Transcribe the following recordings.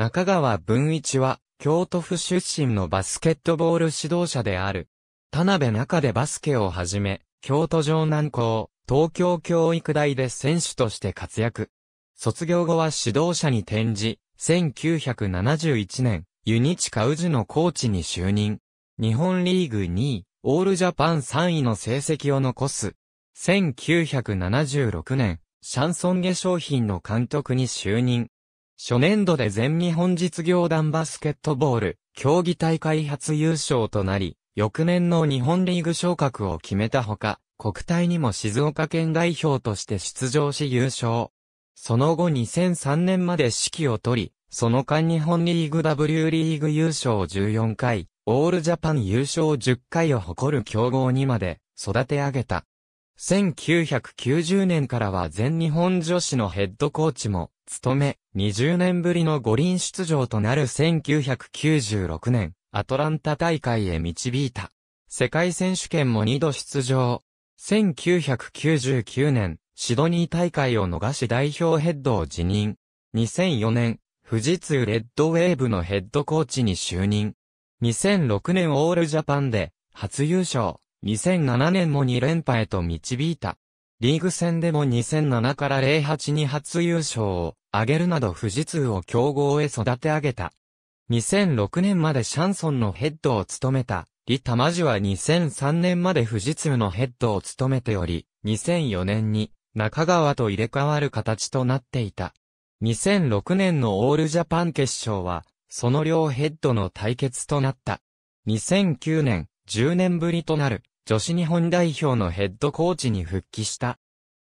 中川文一は、京都府出身のバスケットボール指導者である。田辺中でバスケをはじめ、京都城南校、東京教育大で選手として活躍。卒業後は指導者に転じ、1971年、ユニチカウジのコーチに就任。日本リーグ2位、オールジャパン3位の成績を残す。1976年、シャンソン化粧品の監督に就任。初年度で全日本実業団バスケットボール、競技大会初優勝となり、翌年の日本リーグ昇格を決めたほか、国体にも静岡県代表として出場し優勝。その後2003年まで指揮を取り、その間日本リーグ W リーグ優勝14回、オールジャパン優勝10回を誇る強豪にまで育て上げた。1990年からは全日本女子のヘッドコーチも務め、20年ぶりの五輪出場となる1996年、アトランタ大会へ導いた。世界選手権も2度出場。1999年、シドニー大会を逃し代表ヘッドを辞任。2004年、富士通レッドウェーブのヘッドコーチに就任。2006年オールジャパンで初優勝。2007年も2連覇へと導いた。リーグ戦でも2007から08に初優勝を上げるなど富士通を強豪へ育て上げた。2006年までシャンソンのヘッドを務めた、リ・タマジは2003年まで富士通のヘッドを務めており、2004年に中川と入れ替わる形となっていた。2006年のオールジャパン決勝は、その両ヘッドの対決となった。2009年、10年ぶりとなる、女子日本代表のヘッドコーチに復帰した。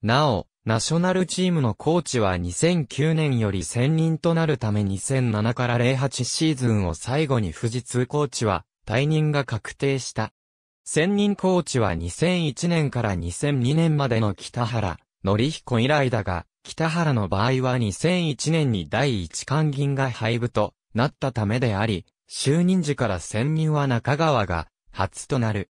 なお、ナショナルチームのコーチは2009年より専任となるため2007から08シーズンを最後に富士通コーチは退任が確定した。専任コーチは2001年から2002年までの北原、ひ彦以来だが、北原の場合は2001年に第一官銀が廃部となったためであり、就任時から専任は中川が初となる。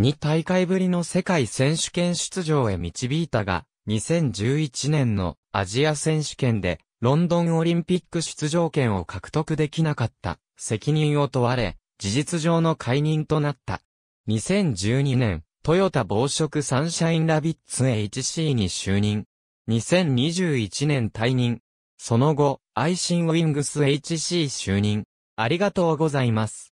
2大会ぶりの世界選手権出場へ導いたが、2011年のアジア選手権でロンドンオリンピック出場権を獲得できなかった責任を問われ、事実上の解任となった。2012年、トヨタ暴食サンシャインラビッツ HC に就任。2021年退任。その後、アイシンウィングス HC 就任。ありがとうございます。